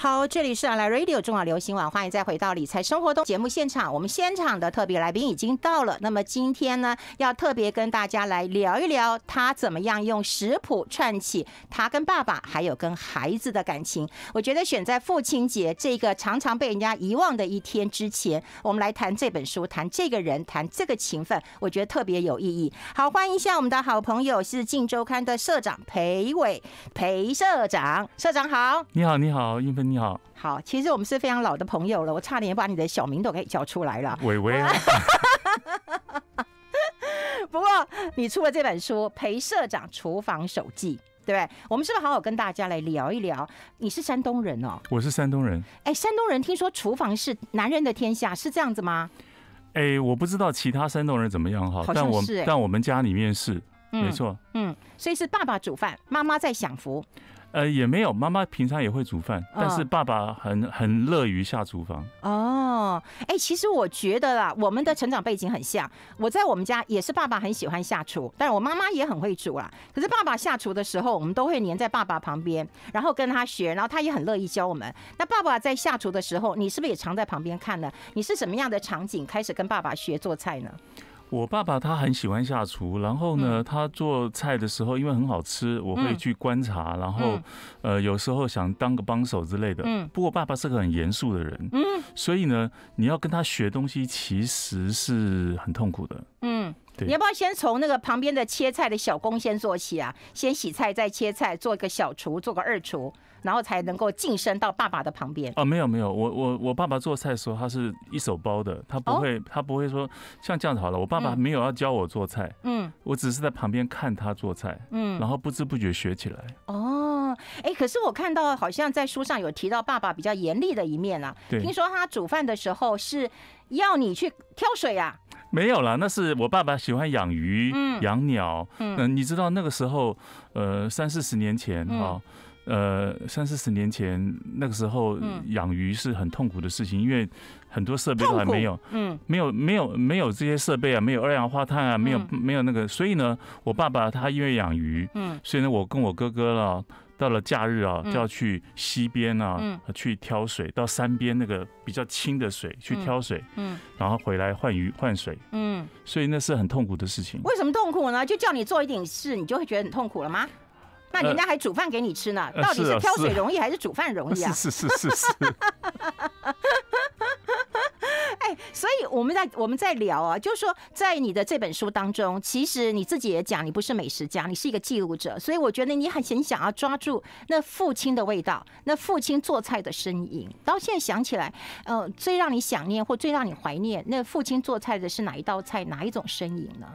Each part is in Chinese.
好，这里是阿来 Radio 中华流行网，欢迎再回到理财生活中节目现场。我们现场的特别来宾已经到了。那么今天呢，要特别跟大家来聊一聊他怎么样用食谱串起他跟爸爸还有跟孩子的感情。我觉得选在父亲节这个常常被人家遗忘的一天之前，我们来谈这本书，谈这个人，谈这个情分，我觉得特别有意义。好，欢迎一下我们的好朋友，是《镜周刊》的社长裴伟，裴社长，社长好，你好，你好，你好，好，其实我们是非常老的朋友了，我差点把你的小名都给叫出来了，伟伟啊。不过你出了这本书《裴社长厨房手记》，对对？我们是不是好好跟大家来聊一聊？你是山东人哦，我是山东人。哎，山东人听说厨房是男人的天下，是这样子吗？哎，我不知道其他山东人怎么样哈，但我但我们家里面是，没错，嗯，所以是爸爸煮饭，妈妈在享福。呃，也没有，妈妈平常也会煮饭，但是爸爸很很乐于下厨房。哦，哎，其实我觉得啦，我们的成长背景很像。我在我们家也是爸爸很喜欢下厨，但是我妈妈也很会煮啦。可是爸爸下厨的时候，我们都会黏在爸爸旁边，然后跟他学，然后他也很乐意教我们。那爸爸在下厨的时候，你是不是也常在旁边看呢？你是什么样的场景开始跟爸爸学做菜呢？我爸爸他很喜欢下厨，然后呢，他做菜的时候因为很好吃，我会去观察，然后呃有时候想当个帮手之类的。嗯，不过爸爸是个很严肃的人。嗯，所以呢，你要跟他学东西其实是很痛苦的。嗯，你要不要先从那个旁边的切菜的小工先做起啊？先洗菜再切菜，做一个小厨，做个二厨，然后才能够晋升到爸爸的旁边。哦，没有没有，我我我爸爸做菜的时候，他是一手包的，他不会他不会说像这样子好了。我爸爸没有要教我做菜，嗯，我只是在旁边看他做菜，嗯，然后不知不觉学起来。哦，哎，可是我看到好像在书上有提到爸爸比较严厉的一面啊。对，听说他煮饭的时候是。要你去挑水呀？没有啦，那是我爸爸喜欢养鱼、养鸟。嗯，你知道那个时候，呃，三四十年前哈，呃，三四十年前那个时候养鱼是很痛苦的事情，因为很多设备都还没有。嗯，没有没有没有这些设备啊，没有二氧化碳啊，没有没有那个，所以呢，我爸爸他因为养鱼，嗯，所以呢，我跟我哥哥了。到了假日啊，就要去溪边啊，去挑水，到山边那个比较清的水去挑水，然后回来换鱼换水。嗯，所以那是很痛苦的事情。为什么痛苦呢？就叫你做一点事，你就会觉得很痛苦了吗？那人家还煮饭给你吃呢。到底是挑水容易还是煮饭容易啊？是是是是是。所以我们在我们在聊啊，就是说，在你的这本书当中，其实你自己也讲，你不是美食家，你是一个记录者。所以我觉得你很很想要抓住那父亲的味道，那父亲做菜的身影。到现在想起来，呃，最让你想念或最让你怀念那父亲做菜的是哪一道菜，哪一种身影呢？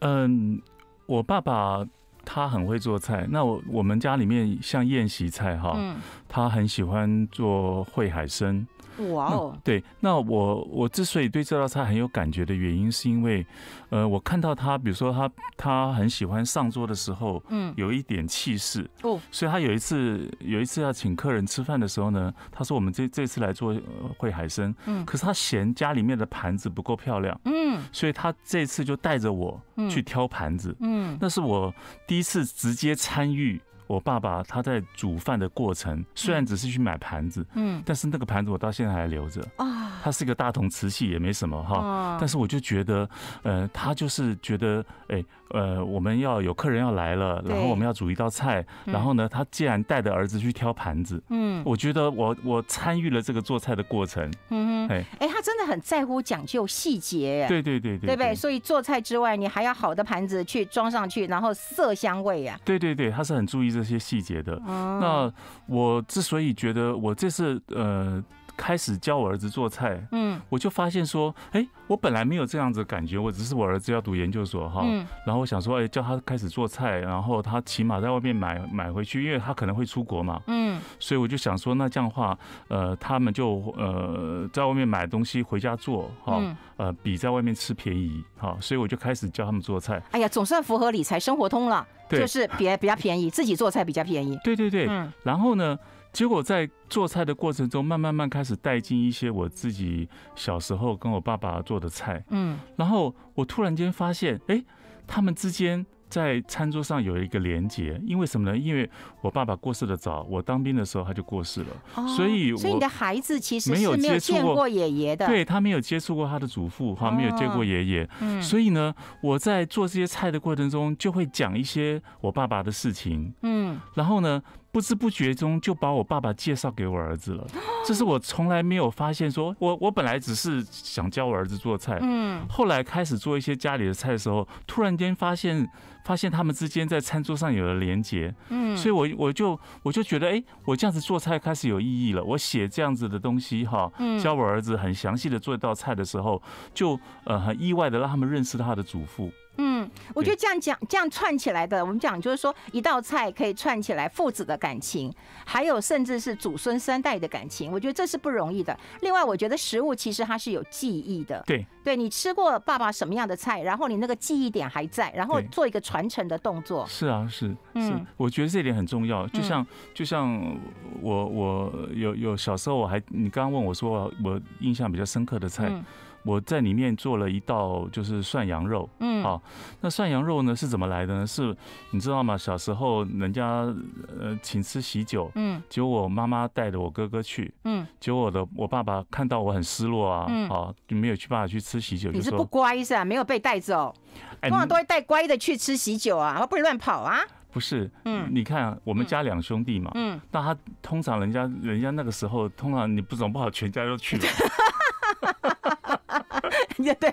嗯，我爸爸他很会做菜。那我我们家里面像宴席菜哈，他很喜欢做烩海参。哇哦！对，那我我之所以对这道菜很有感觉的原因，是因为，呃，我看到他，比如说他他很喜欢上桌的时候，嗯，有一点气势，哦，所以他有一次有一次要请客人吃饭的时候呢，他说我们这这次来做烩海参，嗯，可是他嫌家里面的盘子不够漂亮，嗯，所以他这次就带着我去挑盘子，嗯，那是我第一次直接参与。我爸爸他在煮饭的过程，虽然只是去买盘子，嗯，但是那个盘子我到现在还留着啊。它是一个大同瓷器，也没什么哈，但是我就觉得，呃，他就是觉得，哎。呃，我们要有客人要来了，然后我们要煮一道菜，然后呢，他竟然带着儿子去挑盘子。嗯，我觉得我我参与了这个做菜的过程。嗯哼，哎哎，他真的很在乎讲究细节。对对对对，对不对？所以做菜之外，你还要好的盘子去装上去，然后色香味呀。对对对，他是很注意这些细节的。那我之所以觉得我这次呃。开始教我儿子做菜，嗯，我就发现说，哎，我本来没有这样子感觉，我只是我儿子要读研究所哈，嗯，然后我想说，哎，叫他开始做菜，然后他起码在外面买买回去，因为他可能会出国嘛，嗯，所以我就想说，那这样的话，呃，他们就呃在外面买东西回家做哈，呃，比在外面吃便宜哈，所以我就开始教他们做菜。哎呀，总算符合理财生活通了，就是比比较便宜，自己做菜比较便宜。对对对，嗯，然后呢？结果在做菜的过程中，慢慢慢开始带进一些我自己小时候跟我爸爸做的菜。嗯，然后我突然间发现，哎，他们之间在餐桌上有一个连结。因为什么呢？因为我爸爸过世的早，我当兵的时候他就过世了，所以所以你的孩子其实没有接触见过爷爷的。对他没有接触过他的祖父，哈，没有见过爷爷。所以呢，我在做这些菜的过程中，就会讲一些我爸爸的事情。嗯，然后呢？不知不觉中就把我爸爸介绍给我儿子了，这是我从来没有发现。说，我我本来只是想教我儿子做菜，嗯，后来开始做一些家里的菜的时候，突然间发现，发现他们之间在餐桌上有了连接，嗯，所以我我就我就觉得，哎，我这样子做菜开始有意义了。我写这样子的东西，哈，教我儿子很详细的做一道菜的时候，就呃很意外的让他们认识他的祖父。嗯，我觉得这样讲，这样串起来的，我们讲就是说一道菜可以串起来父子的感情，还有甚至是祖孙三代的感情，我觉得这是不容易的。另外，我觉得食物其实它是有记忆的。对。对你吃过爸爸什么样的菜，然后你那个记忆点还在，然后做一个传承的动作。是啊，是，是，我觉得这点很重要。就像就像我我有有小时候我还你刚刚问我说我印象比较深刻的菜，我在里面做了一道就是涮羊肉。嗯，好，那涮羊肉呢是怎么来的？呢？是，你知道吗？小时候人家呃请吃喜酒，嗯，结果我妈妈带着我哥哥去，嗯，结果我的我爸爸看到我很失落啊，嗯，好就没有去爸爸去吃。吃喜酒，你是不乖是吧？没有被带走，通常都会带乖的去吃喜酒啊，不能乱跑啊。不是，嗯，你看我们家两兄弟嘛，嗯，那他通常人家，人家那个时候通常你不总不好全家都去了，哈 对，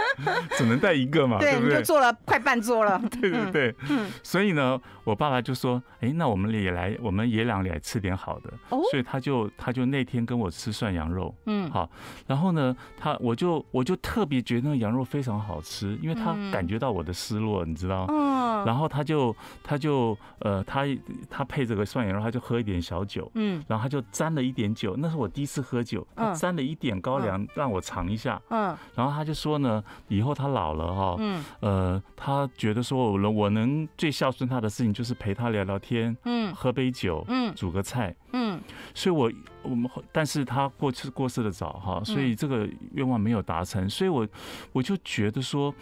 只能带一个嘛，对，你就坐了快半桌了，对对对，嗯，所以呢。我爸爸就说：“哎，那我们也来，我们爷俩来吃点好的。”哦，所以他就他就那天跟我吃涮羊肉。嗯，好，然后呢，他我就我就特别觉得那羊肉非常好吃，因为他感觉到我的失落，你知道嗯，然后他就他就呃他他配这个涮羊肉，他就喝一点小酒。嗯，然后他就沾了一点酒，那是我第一次喝酒。他沾了一点高粱让我尝一下。嗯，然后他就说呢，以后他老了哈，嗯，呃，他觉得说我能我能最孝顺他的事情。就是陪他聊聊天，嗯，喝杯酒，嗯，煮个菜，嗯，所以我。我们，但是他过去过世的早哈，所以这个愿望没有达成，所以我我就觉得说，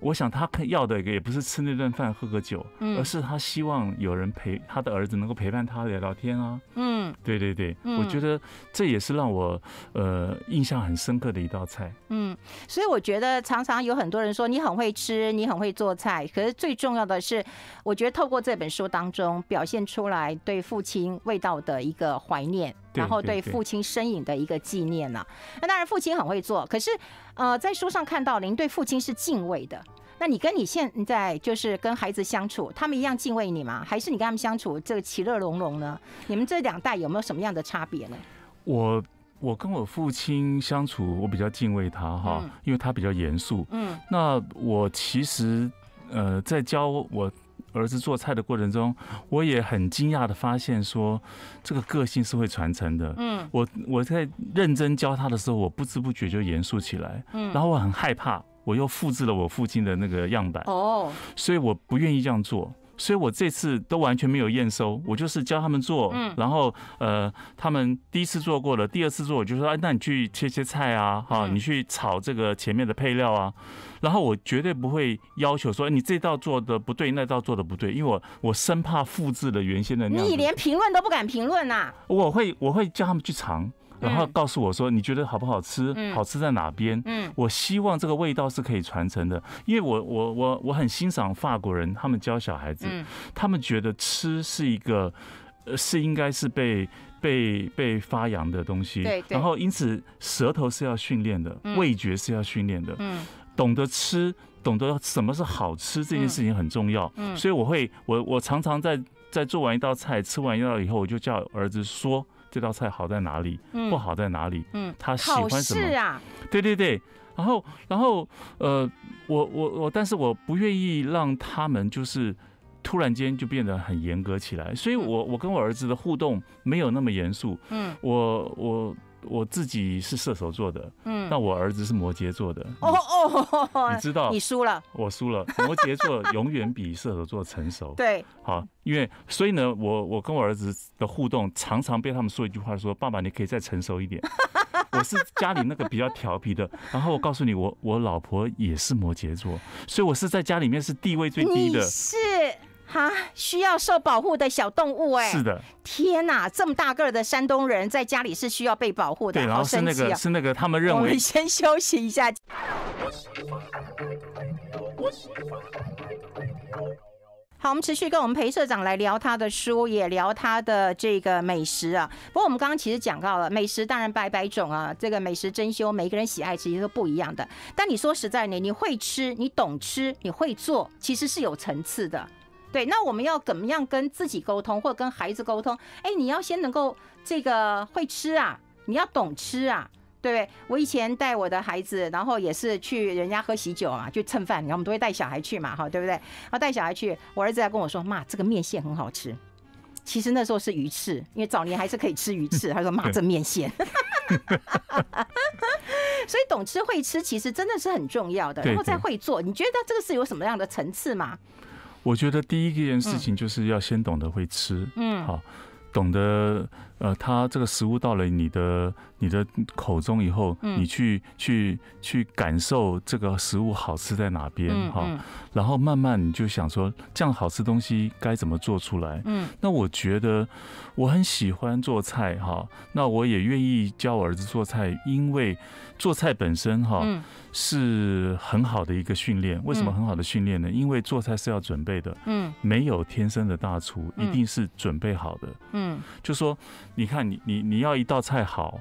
我想他要的也不是吃那顿饭喝个酒，而是他希望有人陪他的儿子能够陪伴他聊聊天啊，嗯，对对对，我觉得这也是让我呃印象很深刻的一道菜，嗯，所以我觉得常常有很多人说你很会吃，你很会做菜，可是最重要的是，我觉得透过这本书当中表现出来对父亲味道的一个怀念。然后对父亲身影的一个纪念呢？那当然，父亲很会做。可是，呃，在书上看到您对父亲是敬畏的。那你跟你现在就是跟孩子相处，他们一样敬畏你吗？还是你跟他们相处这个其乐融融呢？你们这两代有没有什么样的差别呢？我我跟我父亲相处，我比较敬畏他哈，因为他比较严肃。嗯，那我其实呃在教我。儿子做菜的过程中，我也很惊讶的发现，说这个个性是会传承的。嗯，我我在认真教他的时候，我不知不觉就严肃起来。嗯，然后我很害怕，我又复制了我父亲的那个样板。哦，所以我不愿意这样做。所以我这次都完全没有验收，我就是教他们做，然后呃，他们第一次做过了，第二次做我就说，哎，那你去切切菜啊，哈，你去炒这个前面的配料啊，然后我绝对不会要求说你这道做的不对，那道做的不对，因为我我生怕复制了原先的那你连评论都不敢评论呐？我会我会叫他们去尝。然后告诉我说：“你觉得好不好吃？好吃在哪边？”嗯，我希望这个味道是可以传承的，因为我我我我很欣赏法国人，他们教小孩子，他们觉得吃是一个，是应该是被被被发扬的东西。对对。然后因此，舌头是要训练的，味觉是要训练的。嗯。懂得吃，懂得什么是好吃，这件事情很重要。嗯。所以我会，我我常常在在做完一道菜，吃完一道以后，我就叫儿子说。这道菜好在哪里？不好在哪里？他喜欢什么？对对对，然后然后呃，我我我，但是我不愿意让他们就是突然间就变得很严格起来，所以我我跟我儿子的互动没有那么严肃。嗯，我我。我自己是射手座的，嗯，那我儿子是摩羯座的，哦哦，你知道，你输了，我输了。摩羯座 永远比射手座成熟，对，好，因为所以呢，我我跟我儿子的互动常常被他们说一句话，说爸爸你可以再成熟一点。我是家里那个比较调皮的，然后我告诉你，我我老婆也是摩羯座，所以我是在家里面是地位最低的。是。哈，需要受保护的小动物哎！是的，天哪，这么大个的山东人，在家里是需要被保护的。对，然后是那个，是那个他们认为。先休息一下。好，我们持续跟我们裴社长来聊他的书，也聊他的这个美食啊。不过我们刚刚其实讲到了美食，当然百百种啊。这个美食珍馐，每个人喜爱其实都不一样的。但你说实在呢，你会吃，你懂吃，你会做，其实是有层次的。对，那我们要怎么样跟自己沟通，或者跟孩子沟通？哎，你要先能够这个会吃啊，你要懂吃啊，对不对？我以前带我的孩子，然后也是去人家喝喜酒啊，就蹭饭，然后我们都会带小孩去嘛，哈，对不对？然后带小孩去，我儿子还跟我说：“妈，这个面线很好吃。”其实那时候是鱼翅，因为早年还是可以吃鱼翅。他说：“妈，这面线。”所以懂吃会吃，其实真的是很重要的。然后再会做，你觉得这个是有什么样的层次吗？我觉得第一件事情就是要先懂得会吃，好懂得。呃，它这个食物到了你的你的口中以后，你去去去感受这个食物好吃在哪边，哈，然后慢慢你就想说，这样好吃东西该怎么做出来？嗯，那我觉得我很喜欢做菜哈，那我也愿意教我儿子做菜，因为做菜本身哈是很好的一个训练。为什么很好的训练呢？因为做菜是要准备的，嗯，没有天生的大厨，一定是准备好的，嗯，就说。你看，你你你要一道菜好，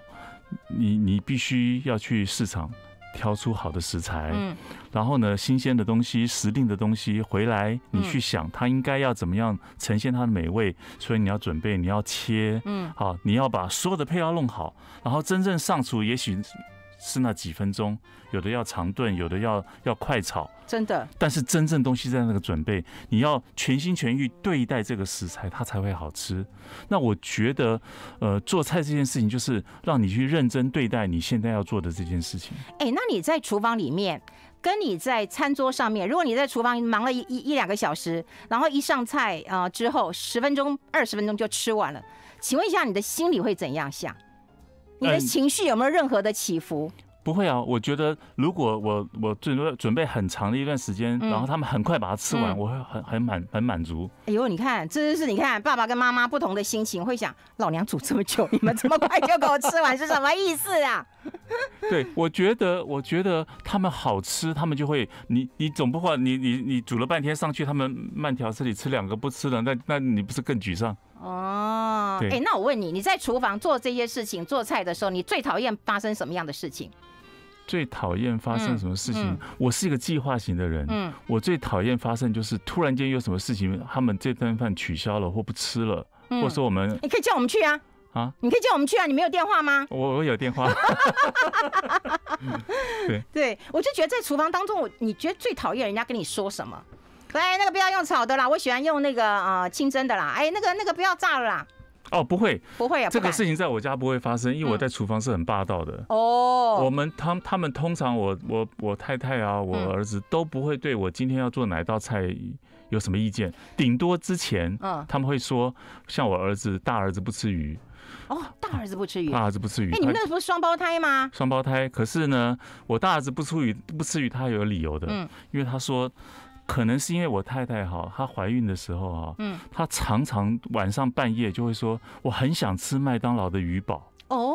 你你必须要去市场挑出好的食材，嗯，然后呢，新鲜的东西、时令的东西回来，你去想它应该要怎么样呈现它的美味，所以你要准备，你要切，嗯，好，你要把所有的配料弄好，然后真正上厨也许。是那几分钟，有的要长炖，有的要要快炒，真的。但是真正东西在那个准备，你要全心全意对待这个食材，它才会好吃。那我觉得，呃，做菜这件事情就是让你去认真对待你现在要做的这件事情。哎，那你在厨房里面，跟你在餐桌上面，如果你在厨房忙了一一一两个小时，然后一上菜啊之后十分钟、二十分钟就吃完了，请问一下你的心里会怎样想？你的情绪有没有任何的起伏？不会啊，我觉得如果我我准备准备很长的一段时间，然后他们很快把它吃完，我会很很满很满足。哎呦，你看，真是你看，爸爸跟妈妈不同的心情，会想老娘煮这么久，你们这么快就给我吃完是什么意思啊？对，我觉得我觉得他们好吃，他们就会你你总不会你你你煮了半天上去，他们慢条斯理吃两个不吃了，那那你不是更沮丧？哦，哎，那我问你，你在厨房做这些事情、做菜的时候，你最讨厌发生什么样的事情？最讨厌发生什么事情？我是一个计划型的人，嗯，我最讨厌发生就是突然间有什么事情，他们这顿饭取消了或不吃了，或者说我们你可以叫我们去啊啊，你可以叫我们去啊，你没有电话吗？我我有电话。对对，我就觉得在厨房当中，我你觉得最讨厌人家跟你说什么？哎，那个不要用炒的啦，我喜欢用那个呃清蒸的啦。哎，那个那个不要炸了啦。哦，不会，不会啊，这个事情在我家不会发生，因为我在厨房是很霸道的。哦，我们他他们通常我我我太太啊，我儿子都不会对我今天要做哪一道菜有什么意见，顶多之前嗯他们会说，像我儿子大儿子不吃鱼，哦，大儿子不吃鱼，大儿子不吃鱼，哎，你们那不是双胞胎吗？双胞胎，可是呢，我大儿子不吃鱼不吃鱼，他有理由的，嗯，因为他说。可能是因为我太太哈，她怀孕的时候哈，嗯，她常常晚上半夜就会说我很想吃麦当劳的鱼堡哦，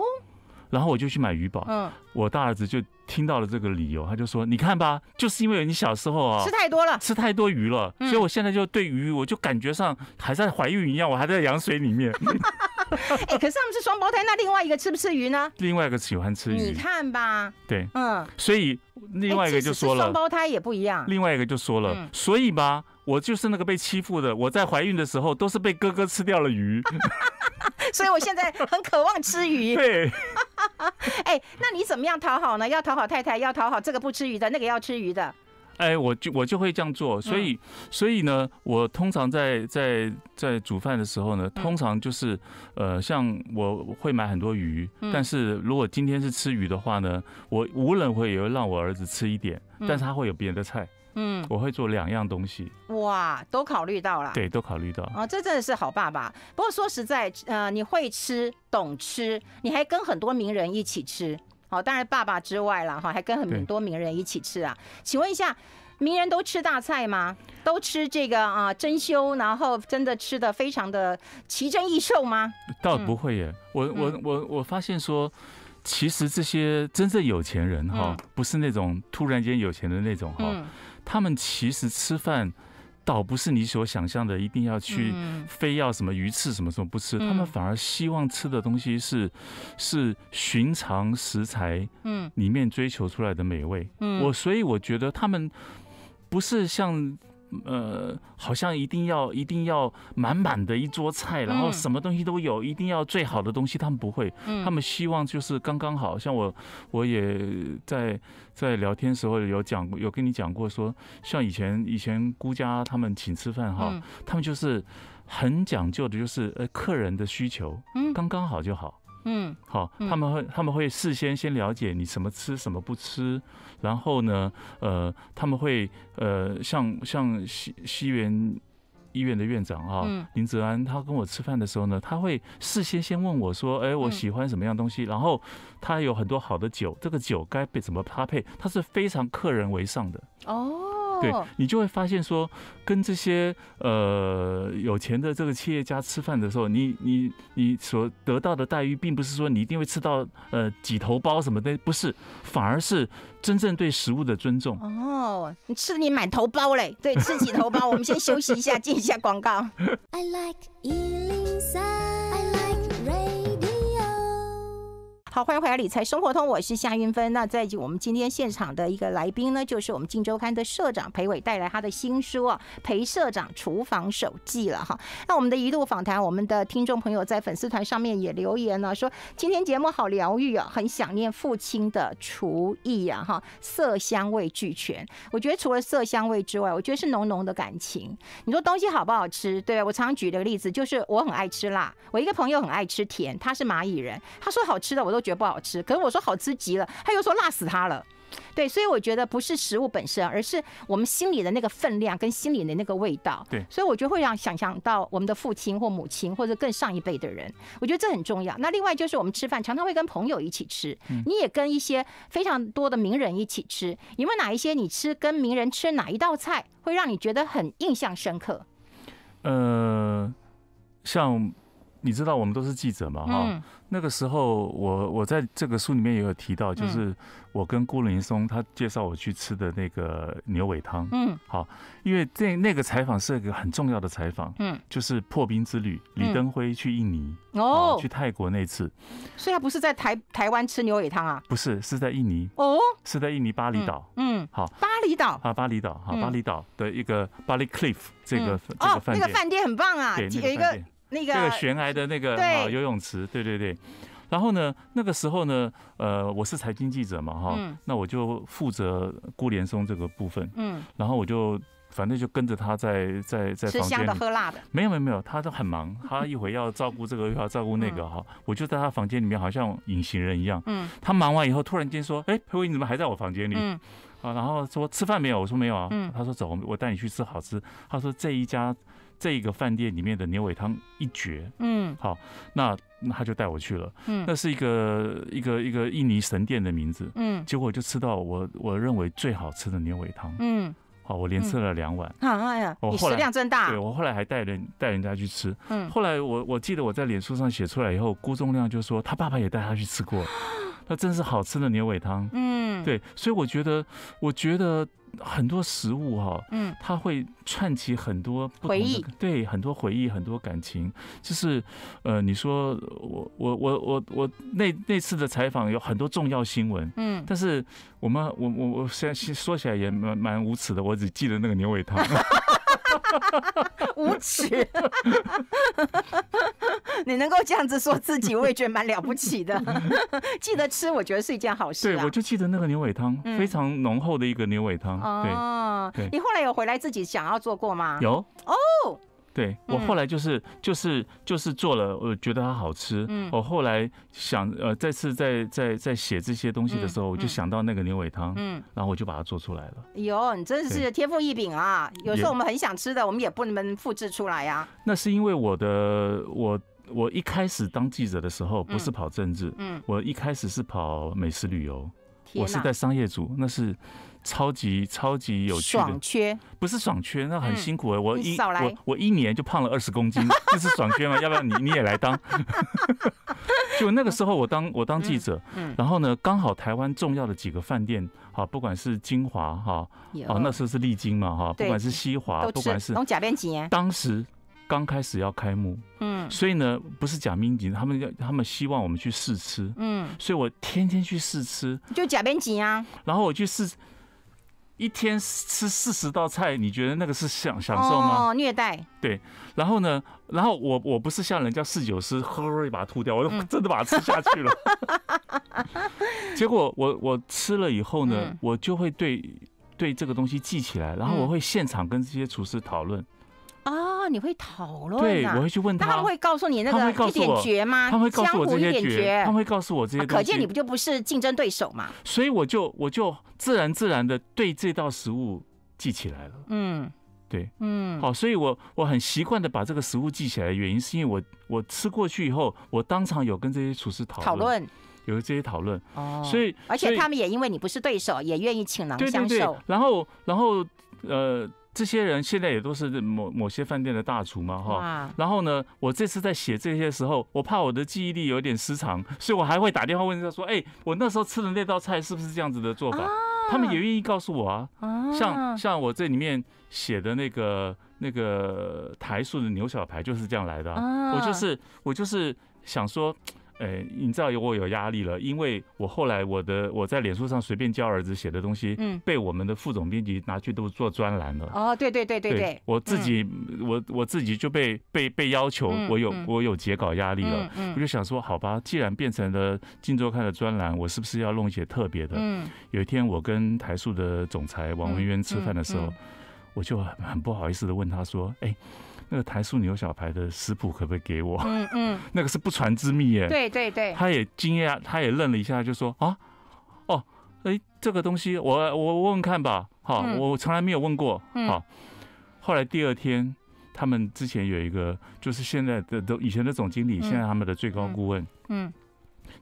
然后我就去买鱼堡，嗯，我大儿子就听到了这个理由，他就说你看吧，就是因为你小时候啊吃太多了，吃太多鱼了，所以我现在就对鱼我就感觉上还在怀孕一样，我还在羊水里面。哎，可是他们是双胞胎，那另外一个吃不吃鱼呢？另外一个喜欢吃鱼，你看吧。对，嗯，所以另外一个就说了，双胞胎也不一样。另外一个就说了，所以吧，我就是那个被欺负的。我在怀孕的时候都是被哥哥吃掉了鱼，所以我现在很渴望吃鱼。对，哎，那你怎么样讨好呢？要讨好太太，要讨好这个不吃鱼的那个要吃鱼的。哎，我就我就会这样做，所以所以呢，我通常在在在煮饭的时候呢，通常就是呃，像我会买很多鱼，但是如果今天是吃鱼的话呢，我无论会也会让我儿子吃一点，但是他会有别的菜，嗯，我会做两样东西，哇，都考虑到了，对，都考虑到，啊，这真的是好爸爸。不过说实在，呃，你会吃，懂吃，你还跟很多名人一起吃。好，当然爸爸之外了，哈，还跟很多名人一起吃啊。请问一下，名人都吃大菜吗？都吃这个啊珍馐，然后真的吃的非常的奇珍异兽吗？倒不会耶，我我我我发现说，其实这些真正有钱人哈，不是那种突然间有钱的那种哈，他们其实吃饭。倒不是你所想象的，一定要去，非要什么鱼翅什么什么不吃，他们反而希望吃的东西是，是寻常食材，嗯，里面追求出来的美味，嗯，我所以我觉得他们不是像。呃，好像一定要一定要满满的一桌菜，然后什么东西都有，一定要最好的东西。他们不会，他们希望就是刚刚好像我我也在在聊天时候有讲有跟你讲过，说像以前以前姑家他们请吃饭哈，他们就是很讲究的，就是呃客人的需求，刚刚好就好。嗯，好，他们会他们会事先先了解你什么吃什么不吃，然后呢，呃，他们会呃像像西西园医院的院长啊，林泽安，他跟我吃饭的时候呢，他会事先先问我说，哎，我喜欢什么样东西，然后他有很多好的酒，这个酒该被怎么搭配，他是非常客人为上的哦。对你就会发现说，跟这些呃有钱的这个企业家吃饭的时候，你你你所得到的待遇，并不是说你一定会吃到呃几头包什么的，不是，反而是真正对食物的尊重。哦，你吃的你满头包嘞，对，吃几头包。我们先休息一下，进一下广告。好，欢迎回来《理财生活通》，我是夏云芬。那在我们今天现场的一个来宾呢，就是我们《镜周刊》的社长裴伟，带来他的新书啊，《裴社长厨房手记》了哈。那我们的一路访谈，我们的听众朋友在粉丝团上面也留言了，说今天节目好疗愈啊，很想念父亲的厨艺啊哈，色香味俱全。我觉得除了色香味之外，我觉得是浓浓的感情。你说东西好不好吃？对，我常常举的例子，就是我很爱吃辣，我一个朋友很爱吃甜，他是蚂蚁人，他说好吃的我都。觉得不好吃，可是我说好吃极了，他又说辣死他了，对，所以我觉得不是食物本身，而是我们心里的那个分量跟心里的那个味道。对，所以我觉得会让想象到我们的父亲或母亲或者更上一辈的人，我觉得这很重要。那另外就是我们吃饭常常会跟朋友一起吃，你也跟一些非常多的名人一起吃，有没有哪一些你吃跟名人吃哪一道菜会让你觉得很印象深刻？呃，像你知道我们都是记者嘛，哈。那个时候，我我在这个书里面也有提到，就是我跟顾林松他介绍我去吃的那个牛尾汤。嗯，好，因为那那个采访是一个很重要的采访，嗯，就是破冰之旅，李登辉去印尼哦，去泰国那次，所以他不是在台台湾吃牛尾汤啊，不是，是在印尼哦，是在印尼巴厘岛，嗯，好，巴厘岛啊，巴厘岛，好，巴厘岛的一个巴厘 cliff 这个哦，那个饭店很棒啊，有一个。那个悬崖的那个啊游泳池，对对对。然后呢，那个时候呢，呃，我是财经记者嘛哈，那我就负责顾连松这个部分。嗯。然后我就反正就跟着他在在在房间。吃香的喝辣的。没有没有没有，他都很忙，他一会要照顾这个又要照顾那个哈。我就在他房间里面，好像隐形人一样。嗯。他忙完以后，突然间说：“哎，佩薇，你怎么还在我房间里？”嗯。啊，然后说吃饭没有？我说没有啊。嗯。他说：“走，我带你去吃好吃。”他说：“这一家。”这一个饭店里面的牛尾汤一绝，嗯，好，那那他就带我去了，嗯，那是一个一个一个印尼神殿的名字，嗯，结果就吃到我我认为最好吃的牛尾汤，嗯，好，我连吃了两碗，哎呀，我食量真大，对我后来还带人带人家去吃，嗯，后来我我记得我在脸书上写出来以后，郭忠亮就说他爸爸也带他去吃过。那真是好吃的牛尾汤。嗯，对，所以我觉得，我觉得很多食物哈，嗯，它会串起很多回忆，对，很多回忆，很多感情。就是，呃，你说我我我我我那那次的采访有很多重要新闻，嗯，但是我们我我我现在说起来也蛮蛮无耻的，我只记得那个牛尾汤。无耻！你能够这样子说自己，我也觉蛮了不起的。记得吃，我觉得是一件好事。对，我就记得那个牛尾汤，非常浓厚的一个牛尾汤。哦，对，你后来有回来自己想要做过吗？有。哦。对，我后来就是就是就是做了，我觉得它好吃。嗯，我后来想呃，再次在在在写这些东西的时候，我就想到那个牛尾汤。嗯，然后我就把它做出来了。哟，你真的是天赋异禀啊！有时候我们很想吃的，我们也不能复制出来呀。那是因为我的我我一开始当记者的时候不是跑政治，嗯，我一开始是跑美食旅游，我是在商业组，那是。超级超级有趣的爽不是爽圈，那很辛苦的。我一我我一年就胖了二十公斤，这是爽圈吗？要不要你你也来当？就那个时候我当我当记者，然后呢，刚好台湾重要的几个饭店，哈，不管是金华哈，哦那时候是丽晶嘛哈，不管是西华，不管是从假几年，当时刚开始要开幕，嗯，所以呢，不是假民警，他们要他们希望我们去试吃，嗯，所以我天天去试吃，就假边几啊，然后我去试。一天吃四十道菜，你觉得那个是享享受吗？哦，虐待。对，然后呢？然后我我不是像人家四酒师喝一把吐掉，我真的把它吃下去了。结果我我吃了以后呢，我就会对对这个东西记起来，然后我会现场跟这些厨师讨论。啊！你会讨论？对，我会去问他。他们会告诉你那个一点诀吗？他会告诉我这些点诀。他会告诉我这些可见你不就不是竞争对手嘛？所以我就我就自然自然的对这道食物记起来了。嗯，对，嗯，好，所以我我很习惯的把这个食物记起来，原因是因为我我吃过去以后，我当场有跟这些厨师讨论，有这些讨论，所以而且他们也因为你不是对手，也愿意请囊相授。然后，然后，呃。这些人现在也都是某某些饭店的大厨嘛，哈。然后呢，我这次在写这些时候，我怕我的记忆力有点失常，所以我还会打电话问他说：“哎，我那时候吃的那道菜是不是这样子的做法？”他们也愿意告诉我啊。像像我这里面写的那个那个台塑的牛小排就是这样来的，我就是我就是想说。哎，你知道有我有压力了，因为我后来我的我在脸书上随便教儿子写的东西，嗯，被我们的副总编辑拿去都做专栏了。哦，对对对对对，我自己我我自己就被被被要求，我有我有截稿压力了。我就想说，好吧，既然变成了金周刊的专栏，我是不是要弄一些特别的？嗯，有一天我跟台塑的总裁王文渊吃饭的时候，我就很不好意思的问他说，哎。那个台塑牛小排的食谱可不可以给我？嗯嗯，那个是不传之秘耶？对对对。他也惊讶，他也愣了一下，就说：“啊，哦，哎，这个东西，我我问问看吧。好，我从来没有问过。好，后来第二天，他们之前有一个，就是现在的都以前的总经理，现在他们的最高顾问，嗯，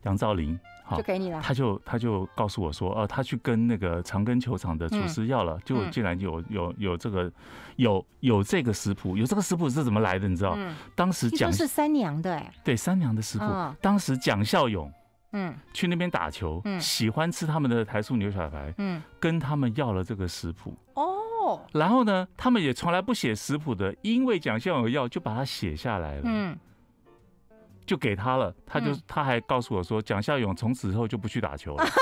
杨兆林。”就给你了。他就他就告诉我说，哦，他去跟那个长庚球场的厨师要了，就竟然有有有这个，有有这个食谱，有这个食谱是怎么来的？你知道？当时讲是三娘的，哎，对，三娘的食谱，当时蒋孝勇，嗯，去那边打球，嗯，喜欢吃他们的台塑牛小排，嗯，跟他们要了这个食谱，哦，然后呢，他们也从来不写食谱的，因为蒋孝勇要，就把它写下来了，嗯。就给他了，他就他还告诉我说，蒋孝勇从此之后就不去打球了。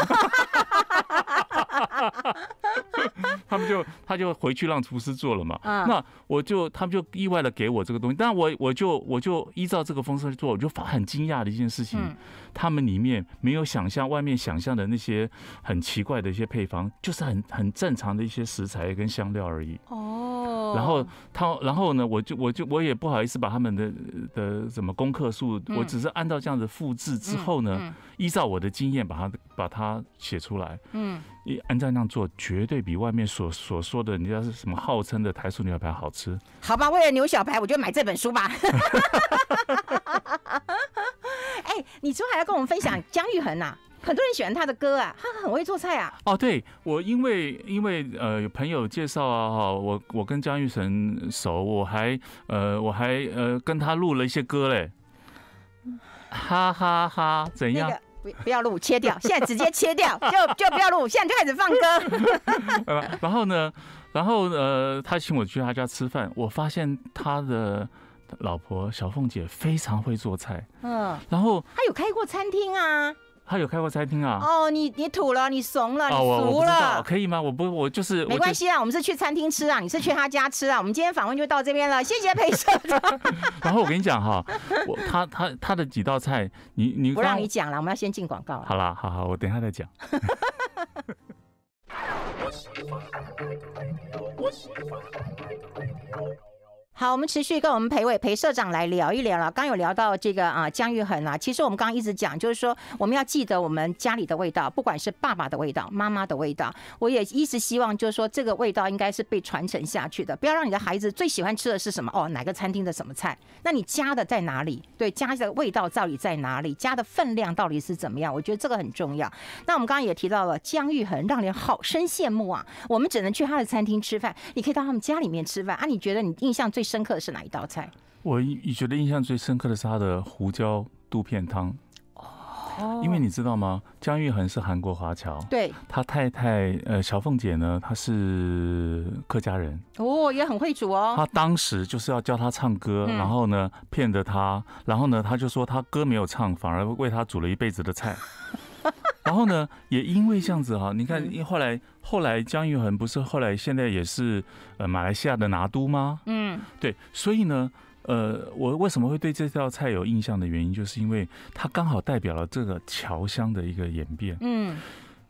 他们就他就回去让厨师做了嘛。那我就他们就意外的给我这个东西，但我我就我就依照这个方式去做，我就发很惊讶的一件事情，他们里面没有想象外面想象的那些很奇怪的一些配方，就是很很正常的一些食材跟香料而已。然后他，然后呢？我就我就我也不好意思把他们的的什么功课数，我只是按照这样子复制之后呢，依照我的经验把它把它写出来。嗯，一按照那样做，绝对比外面所所说的，你知道是什么号称的台式牛小排好吃。好吧，为了牛小排，我就买这本书吧。哎，你之后还要跟我们分享姜玉恒呐。很多人喜欢他的歌啊，他很会做菜啊。哦，对我，因为因为呃有朋友介绍啊，哈，我我跟姜玉神熟，我还呃我还呃跟他录了一些歌嘞，哈哈哈。怎样？不不要录，切掉，现在直接切掉，就就不要录，现在就开始放歌。然后呢，然后呃，他请我去他家吃饭，我发现他的老婆小凤姐非常会做菜，嗯，然后他有开过餐厅啊。他有开过餐厅啊？哦，你你土了，你怂了，你俗了，可以吗？我不，我就是没关系啊。我们是去餐厅吃啊，你是去他家吃啊。我们今天访问就到这边了，谢谢裴生。然后我跟你讲哈，我他他他的几道菜，你你不让你讲了，我们要先进广告了。好啦，好好，我等下再讲。好，我们持续跟我们裴伟裴社长来聊一聊了。刚有聊到这个啊，姜玉恒啊，其实我们刚刚一直讲，就是说我们要记得我们家里的味道，不管是爸爸的味道、妈妈的味道。我也一直希望，就是说这个味道应该是被传承下去的，不要让你的孩子最喜欢吃的是什么哦，哪个餐厅的什么菜？那你家的在哪里？对，家的味道到底在哪里？家的分量到底是怎么样？我觉得这个很重要。那我们刚刚也提到了姜玉恒，让人好生羡慕啊！我们只能去他的餐厅吃饭，你可以到他们家里面吃饭啊。你觉得你印象最？深刻的是哪一道菜？我你觉得印象最深刻的是他的胡椒肚片汤哦，因为你知道吗？姜玉恒是韩国华侨，对，他太太呃小凤姐呢，她是客家人哦，也很会煮哦。他当时就是要教他唱歌，然后呢骗得他，然后呢他就说他歌没有唱，反而为他煮了一辈子的菜。然后呢，也因为这样子哈，你看，因后来后来，姜育恒不是后来现在也是呃马来西亚的拿督吗？嗯，对，所以呢，呃，我为什么会对这道菜有印象的原因，就是因为它刚好代表了这个侨乡的一个演变。嗯，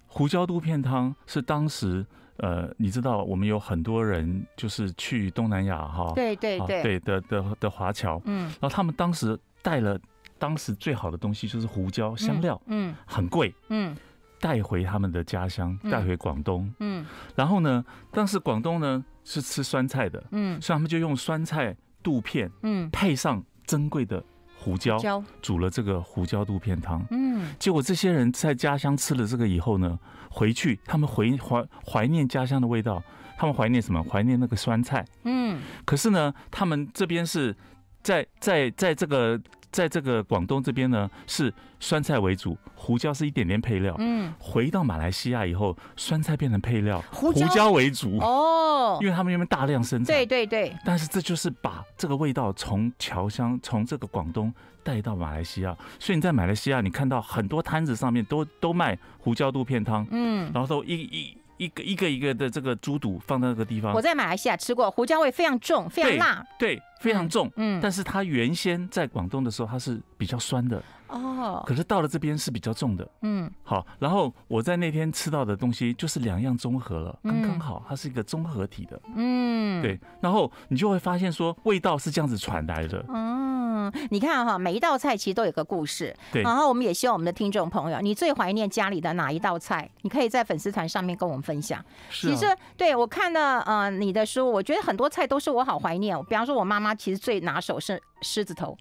胡椒肚片汤是当时呃，你知道，我们有很多人就是去东南亚哈，对对对，的的的华侨，嗯，然后他们当时带了。当时最好的东西就是胡椒香料，嗯，很贵，嗯，带回他们的家乡，带回广东，嗯，然后呢，当时广东呢是吃酸菜的，嗯，所以他们就用酸菜肚片，嗯，配上珍贵的胡椒，煮了这个胡椒肚片汤，嗯，结果这些人在家乡吃了这个以后呢，回去他们回怀怀念家乡的味道，他们怀念什么？怀念那个酸菜，嗯，可是呢，他们这边是在在在这个。在这个广东这边呢，是酸菜为主，胡椒是一点点配料。嗯，回到马来西亚以后，酸菜变成配料，胡椒为主哦，因为他们那边大量生产。对对对。但是这就是把这个味道从侨乡，从这个广东带到马来西亚，所以你在马来西亚，你看到很多摊子上面都都卖胡椒肚片汤。嗯，然后都一一。一个一个一个的这个猪肚放在那个地方，我在马来西亚吃过，胡椒味非常重，非常辣，对，非常重，嗯。但是它原先在广东的时候它是比较酸的哦，可是到了这边是比较重的，嗯。好，然后我在那天吃到的东西就是两样综合了，刚刚好，它是一个综合体的，嗯，对。然后你就会发现说味道是这样子传来的，嗯。嗯，你看哈，每一道菜其实都有个故事。对，然后我们也希望我们的听众朋友，你最怀念家里的哪一道菜？你可以在粉丝团上面跟我们分享。是，其实对我看了呃你的书，我觉得很多菜都是我好怀念。比方说，我妈妈其实最拿手是狮子头，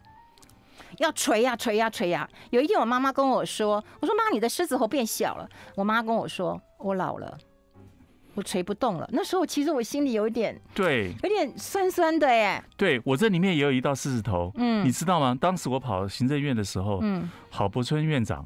要捶呀捶呀捶呀。有一天，我妈妈跟我说：“我说妈，你的狮子头变小了。”我妈跟我说：“我老了。”我锤不动了。那时候其实我心里有一点对，有点酸酸的耶。对我这里面也有一道狮子头，嗯，你知道吗？当时我跑行政院的时候，嗯，郝柏村院长，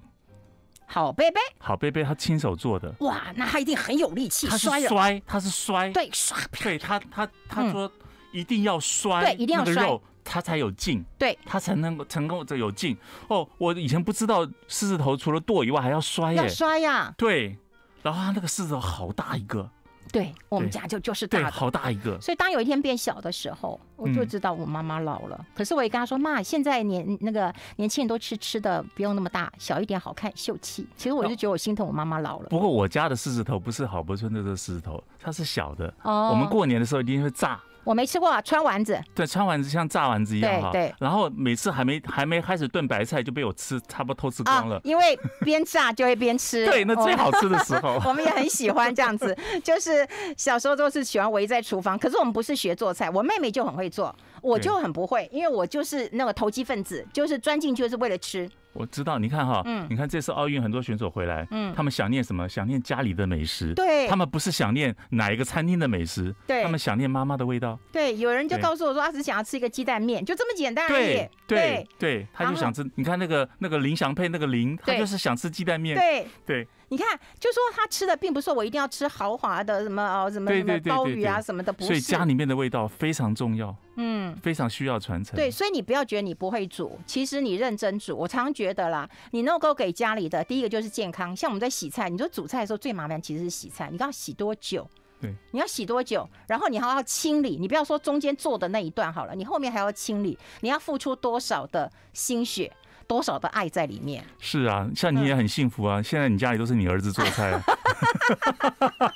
郝贝贝，郝贝贝，他亲手做的。哇，那他一定很有力气。他是摔，他是摔，对，刷，对他，他他说一定要摔，对，一定要摔，他才有劲，对，他才能够成功才有劲。哦，我以前不知道狮子头除了剁以外还要摔，要摔呀。对，然后他那个狮子头好大一个。对我们家就就是大好大一个，所以当有一天变小的时候，我就知道我妈妈老了。可是我也跟她说：“妈，现在年那个年轻人都吃吃的不用那么大，小一点好看秀气。”其实我就觉得我心疼我妈妈老了。不过我家的狮子头不是好伯村的个狮子头，它是小的。哦，我们过年的时候一定会炸。我没吃过啊，穿丸子，对，穿丸子像炸丸子一样哈。对对，然后每次还没还没开始炖白菜就被我吃，差不多偷吃光了。因为边炸就会边吃。对，那最好吃的时候。我们也很喜欢这样子，就是小时候都是喜欢围在厨房。可是我们不是学做菜，我妹妹就很会做，我就很不会，因为我就是那个投机分子，就是钻进去是为了吃。我知道，你看哈，你看这次奥运很多选手回来，他们想念什么？想念家里的美食。对他们不是想念哪一个餐厅的美食，他们想念妈妈的味道。对，有人就告诉我说，他只想要吃一个鸡蛋面，就这么简单而已。对对对，他就想吃。你看那个那个林祥佩那个林，他就是想吃鸡蛋面。对对。你看，就说他吃的，并不是说我一定要吃豪华的，什么哦，什么鲍鱼啊什么的。所以家里面的味道非常重要，嗯，非常需要传承。对，所以你不要觉得你不会煮，其实你认真煮。我常常觉得啦，你能够给家里的第一个就是健康。像我们在洗菜，你说煮菜的时候最麻烦其实是洗菜，你刚洗多久？对，你要洗多久？然后你还要清理，你不要说中间做的那一段好了，你后面还要清理，你要付出多少的心血？多少的爱在里面？是啊，像你也很幸福啊。现在你家里都是你儿子做菜，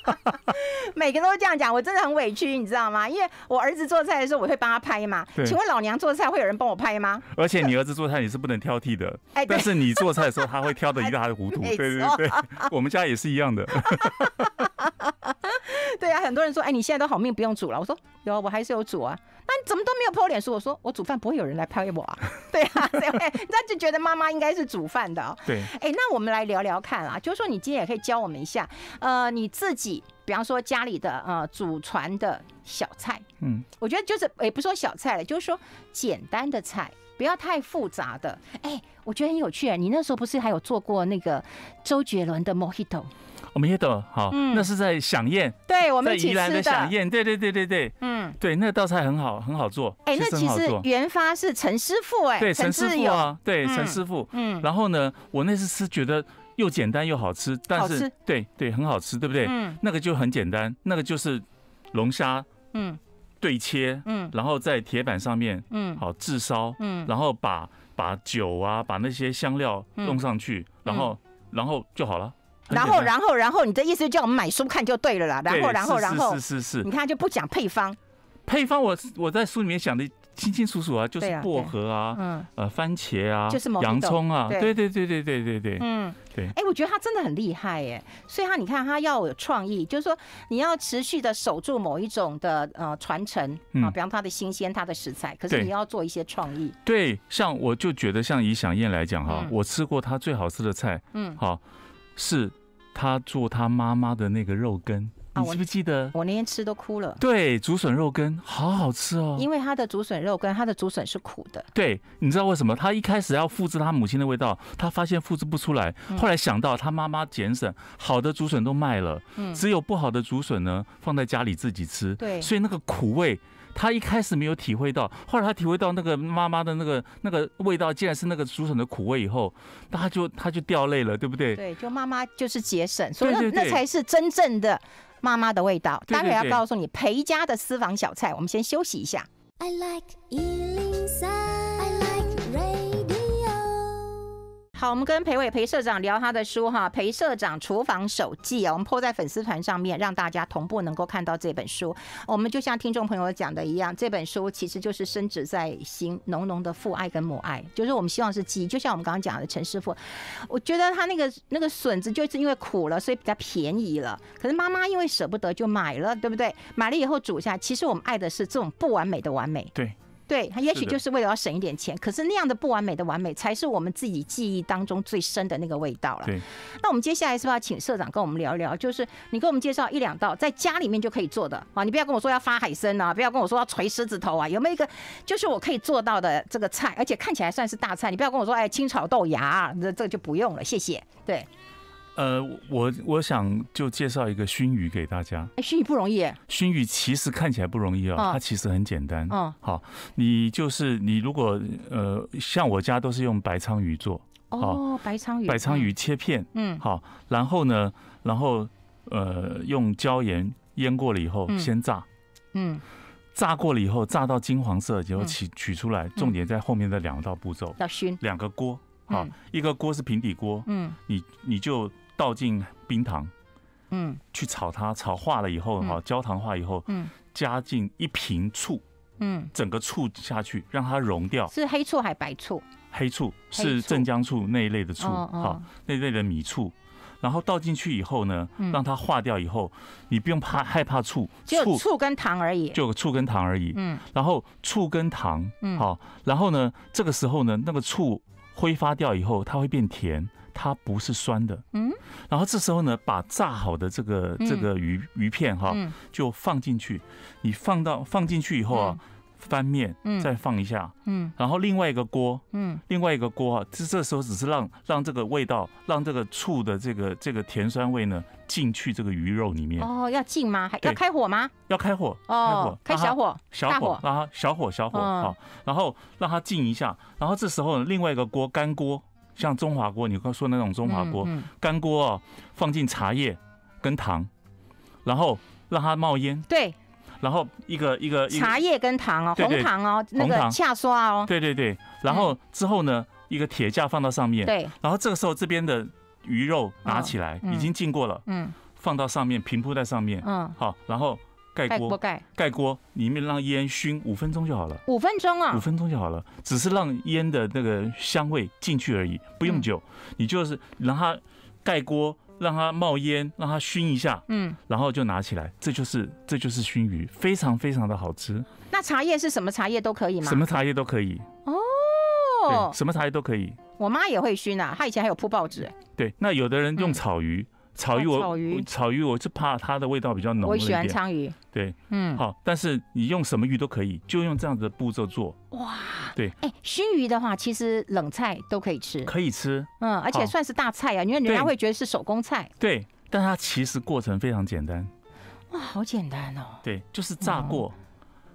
每个人都这样讲，我真的很委屈，你知道吗？因为我儿子做菜的时候，我会帮他拍嘛。请问老娘做菜会有人帮我拍吗？而且你儿子做菜你是不能挑剔的，哎，但是你做菜的时候他会挑的一塌 糊涂，对对对，我们家也是一样的。对啊，很多人说，哎，你现在都好命，不用煮了。我说，有，我还是有煮啊。那怎么都没有泼脸书？我说，我煮饭不会有人来拍我啊。对啊，对以那就觉得妈妈应该是煮饭的。对，哎，那我们来聊聊看啊，就是说你今天也可以教我们一下，呃，你自己，比方说家里的呃祖传的小菜，嗯，我觉得就是也不说小菜了，就是说简单的菜，不要太复杂的。哎，我觉得很有趣啊。你那时候不是还有做过那个周杰伦的 Mojito？我们也懂，好，那是在响宴，对，我们一起吃的响宴，对对对对对，嗯，对，那道菜很好，很好做，哎，那其实原发是陈师傅，哎，对，陈师傅啊，对，陈师傅，嗯，然后呢，我那次吃觉得又简单又好吃，但是，对对，很好吃，对不对？嗯，那个就很简单，那个就是龙虾，嗯，对切，嗯，然后在铁板上面，嗯，好炙烧，嗯，然后把把酒啊，把那些香料弄上去，然后然后就好了。然后，然后，然后，你的意思叫我们买书看就对了啦。然后，然后，然后，是是是。你看，就不讲配方。配方，我我在书里面想的清清楚楚啊，就是薄荷啊，嗯，呃，番茄啊，就是洋葱啊，对对对对对对对，嗯，对。哎，我觉得他真的很厉害耶。所以他，你看，他要有创意，就是说你要持续的守住某一种的呃传承啊，比方他的新鲜，他的食材，可是你要做一些创意。对，像我就觉得像以响燕来讲哈，我吃过他最好吃的菜，嗯，好。是，他做他妈妈的那个肉羹，你记不记得？我那天吃都哭了。对，竹笋肉羹好好吃哦。因为他的竹笋肉羹，他的竹笋是苦的。对，你知道为什么？他一开始要复制他母亲的味道，他发现复制不出来，后来想到他妈妈减省，好的竹笋都卖了，只有不好的竹笋呢放在家里自己吃。对，所以那个苦味。他一开始没有体会到，后来他体会到那个妈妈的那个那个味道，竟然是那个竹笋的苦味以后，他就他就掉泪了，对不对？对，就妈妈就是节省，所以那那才是真正的妈妈的味道。待会要告诉你裴家的私房小菜，我们先休息一下。I like 好，我们跟裴伟、裴社长聊他的书哈，裴社长《厨房手记》啊，我们铺在粉丝团上面，让大家同步能够看到这本书。我们就像听众朋友讲的一样，这本书其实就是深植在心浓浓的父爱跟母爱，就是我们希望是记忆。就像我们刚刚讲的陈师傅，我觉得他那个那个笋子就是因为苦了，所以比较便宜了。可是妈妈因为舍不得就买了，对不对？买了以后煮一下，其实我们爱的是这种不完美的完美。对。对他，也许就是为了要省一点钱。可是那样的不完美的完美，才是我们自己记忆当中最深的那个味道了。对，那我们接下来是不是要请社长跟我们聊一聊？就是你跟我们介绍一两道在家里面就可以做的啊！你不要跟我说要发海参啊，不要跟我说要锤狮子头啊，有没有一个就是我可以做到的这个菜，而且看起来算是大菜？你不要跟我说哎，清炒豆芽，啊，这个就不用了，谢谢。对。呃，我我想就介绍一个熏鱼给大家。哎，熏鱼不容易。熏鱼其实看起来不容易哦它其实很简单。嗯，好，你就是你如果呃，像我家都是用白鲳鱼做。哦，白鲳鱼。白鲳鱼切片。嗯，好，然后呢，然后呃，用椒盐腌过了以后，先炸。嗯。炸过了以后，炸到金黄色以后取取出来，重点在后面的两道步骤。要熏。两个锅，好，一个锅是平底锅。嗯，你你就。倒进冰糖，嗯，去炒它，炒化了以后，哈，焦糖化以后，嗯，加进一瓶醋，嗯，整个醋下去让它溶掉。是黑醋还白醋？黑醋是镇江醋那一类的醋，好，那一类的米醋。然后倒进去以后呢，让它化掉以后，你不用怕害怕醋，就醋跟糖而已，就醋跟糖而已，嗯。然后醋跟糖，好，然后呢，这个时候呢，那个醋挥发掉以后，它会变甜。它不是酸的，嗯，然后这时候呢，把炸好的这个这个鱼鱼片哈，就放进去，你放到放进去以后啊，翻面，再放一下，嗯，然后另外一个锅，嗯，另外一个锅，这这时候只是让让这个味道，让这个醋的这个这个甜酸味呢进去这个鱼肉里面。哦，要进吗？还要开火吗？要开火，开火，开小火，小火，让它小火小火好，然后让它进一下，然后这时候呢，另外一个锅干锅。像中华锅，你刚说那种中华锅干锅哦，放进茶叶跟糖，然后让它冒烟。对，然后一个一个茶叶跟糖哦，红糖哦，那个恰刷哦。对对对。然后之后呢，一个铁架放到上面。对。然后这个时候，这边的鱼肉拿起来已经浸过了，嗯，放到上面平铺在上面，嗯，好，然后。盖锅盖，盖锅里面让烟熏五分钟就好了。五分钟啊？五分钟就好了，只是让烟的那个香味进去而已，不用久。你就是让它盖锅，让它冒烟，让它熏一下，嗯，然后就拿起来，这就是这就是熏鱼，非常非常的好吃。那茶叶是什么茶叶都可以吗？什么茶叶都可以。哦，什么茶叶都可以。我妈也会熏啊，她以前还有铺报纸。对，那有的人用草鱼。草鱼，我草鱼，我是怕它的味道比较浓我喜欢鲳鱼。对，嗯，好，但是你用什么鱼都可以，就用这样子的步骤做。哇，对，哎，熏鱼的话，其实冷菜都可以吃。可以吃，嗯，而且算是大菜啊，因为人家会觉得是手工菜。对，但它其实过程非常简单。哇，好简单哦。对，就是炸过，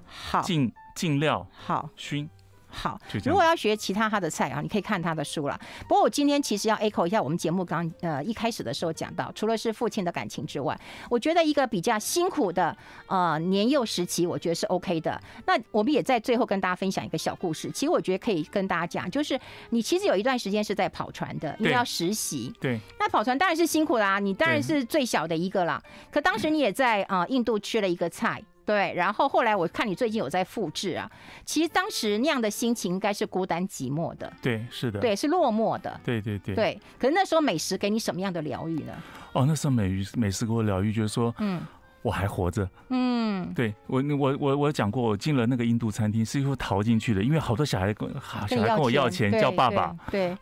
好，浸浸料，好，熏。好，如果要学其他他的菜啊，你可以看他的书了。不过我今天其实要 echo 一下我们节目刚呃一开始的时候讲到，除了是父亲的感情之外，我觉得一个比较辛苦的呃年幼时期，我觉得是 OK 的。那我们也在最后跟大家分享一个小故事。其实我觉得可以跟大家讲，就是你其实有一段时间是在跑船的，因为要实习。对。那跑船当然是辛苦啦，你当然是最小的一个了。可当时你也在啊印度吃了一个菜。对，然后后来我看你最近有在复制啊。其实当时那样的心情应该是孤单寂寞的，对，是的，对，是落寞的，对对对。对，可是那时候美食给你什么样的疗愈呢？哦，那时候美美食给我疗愈，就是说，嗯。我还活着，嗯，对我我我我讲过，我进了那个印度餐厅，是又逃进去的，因为好多小孩跟小孩跟我要钱，叫爸爸，对，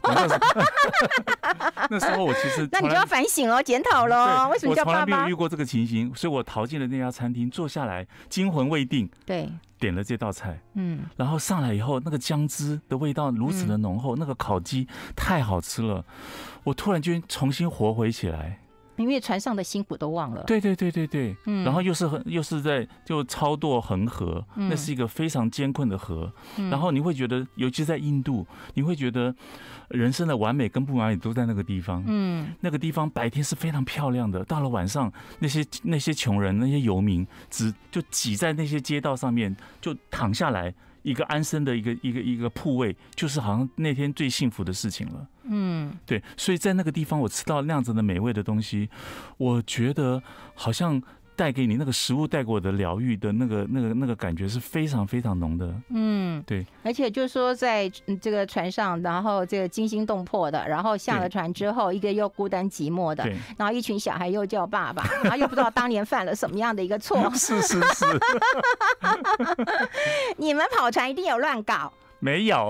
那时候我其实 那你就要反省喽，检讨喽，为什么叫爸爸？我从来没有遇过这个情形，所以我逃进了那家餐厅，坐下来惊魂未定，对，点了这道菜，嗯，然后上来以后，那个姜汁的味道如此的浓厚，那个烤鸡太好吃了，我突然间重新活回起来。因为船上的辛苦都忘了。对对对对对，嗯，然后又是很又是在就超作恒河，那是一个非常艰困的河。然后你会觉得，尤其在印度，你会觉得人生的完美跟不完美都在那个地方。嗯，那个地方白天是非常漂亮的，到了晚上，那些那些穷人、那些游民，只就挤在那些街道上面，就躺下来。一个安身的一个一个一个铺位，就是好像那天最幸福的事情了。嗯，对，所以在那个地方我吃到那样的美味的东西，我觉得好像。带给你那个食物带给我的疗愈的那个那个那个感觉是非常非常浓的，嗯，对，而且就是说在这个船上，然后这个惊心动魄的，然后下了船之后，一个又孤单寂寞的，然后一群小孩又叫爸爸，然后又不知道当年犯了什么样的一个错，是是是，你们跑船一定有乱搞。没有，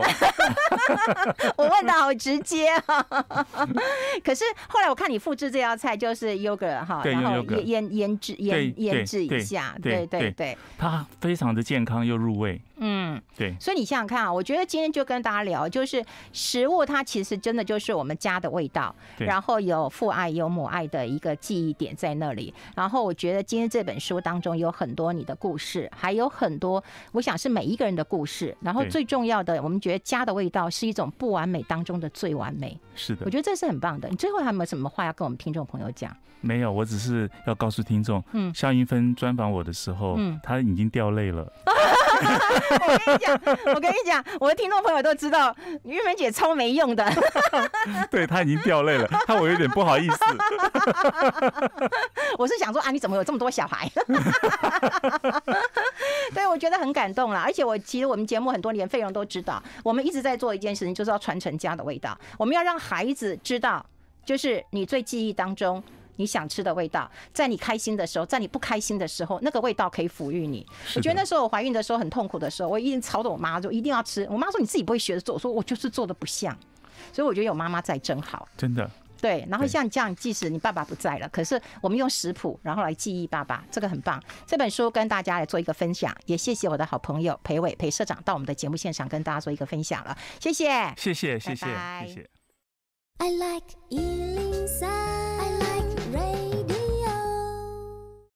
我问的好直接啊！可是后来我看你复制这道菜就是 yogurt 哈，然后腌腌制腌腌制一下，对对对，它非常的健康又入味，嗯，对。所以你想想看啊，我觉得今天就跟大家聊，就是食物它其实真的就是我们家的味道，然后有父爱有母爱的一个记忆点在那里。然后我觉得今天这本书当中有很多你的故事，还有很多我想是每一个人的故事。然后最重要。的，我们觉得家的味道是一种不完美当中的最完美。是的，我觉得这是很棒的。你最后还有没有什么话要跟我们听众朋友讲？没有，我只是要告诉听众，嗯，夏云芬专访我的时候，嗯，他已经掉泪了。我跟你讲，我跟你讲，我的听众朋友都知道，玉梅姐超没用的。对她已经掉泪了，那我有点不好意思。我是想说啊，你怎么有这么多小孩？对我觉得很感动了，而且我其实我们节目很多年，费用都知道，我们一直在做一件事情，就是要传承家的味道。我们要让孩子知道，就是你最记忆当中。你想吃的味道，在你开心的时候，在你不开心的时候，那个味道可以抚育你。我觉得那时候我怀孕的时候很痛苦的时候，我一定吵着我妈说一定要吃。我妈说你自己不会学着做，我说我就是做的不像。所以我觉得有妈妈在真好。真的，对。然后像这样，即使你爸爸不在了，可是我们用食谱，然后来记忆爸爸，这个很棒。这本书跟大家来做一个分享，也谢谢我的好朋友裴伟、裴社长到我们的节目现场跟大家做一个分享了，谢谢，谢谢，谢谢，谢谢。